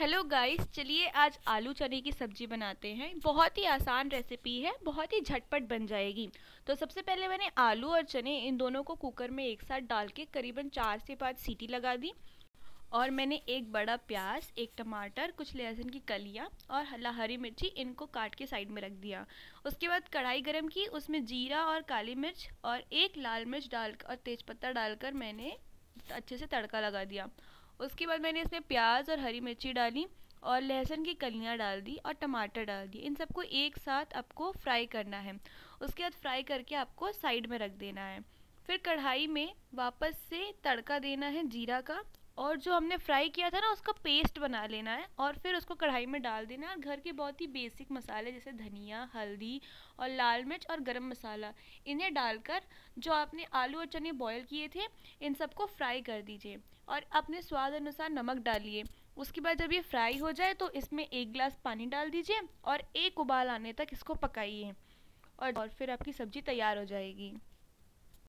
hello guys चलिए आज आलू चने की सब्ज़ी बनाते हैं बहुत ही आसान रेसिपी है बहुत ही झटपट बन जाएगी तो सबसे पहले मैंने आलू और चने इन दोनों को कुकर में एक साथ डाल के करीबन चार से पाँच सीटी लगा दी और मैंने एक बड़ा प्याज एक टमाटर कुछ लहसुन की कलियाँ और हला हरी मिर्ची इनको काट के साइड में रख दिया उसके बाद कढ़ाई गर्म की उसमें जीरा और काली मिर्च और एक लाल मिर्च डाल और तेज़पत्ता डालकर मैंने अच्छे से तड़का लगा दिया उसके बाद मैंने इसमें प्याज और हरी मिर्ची डाली और लहसुन की कलियाँ डाल दी और टमाटर डाल दिए इन सबको एक साथ आपको फ्राई करना है उसके बाद फ्राई करके आपको साइड में रख देना है फिर कढ़ाई में वापस से तड़का देना है जीरा का और जो हमने फ्राई किया था ना उसका पेस्ट बना लेना है और फिर उसको कढ़ाई में डाल देना है और घर के बहुत ही बेसिक मसाले जैसे धनिया हल्दी और लाल मिर्च और गरम मसाला इन्हें डालकर जो आपने आलू और चने बॉईल किए थे इन सबको फ्राई कर दीजिए और अपने स्वाद अनुसार नमक डालिए उसके बाद जब ये फ्राई हो जाए तो इसमें एक गिलास पानी डाल दीजिए और एक उबाल आने तक इसको पकाइए और फिर आपकी सब्ज़ी तैयार हो जाएगी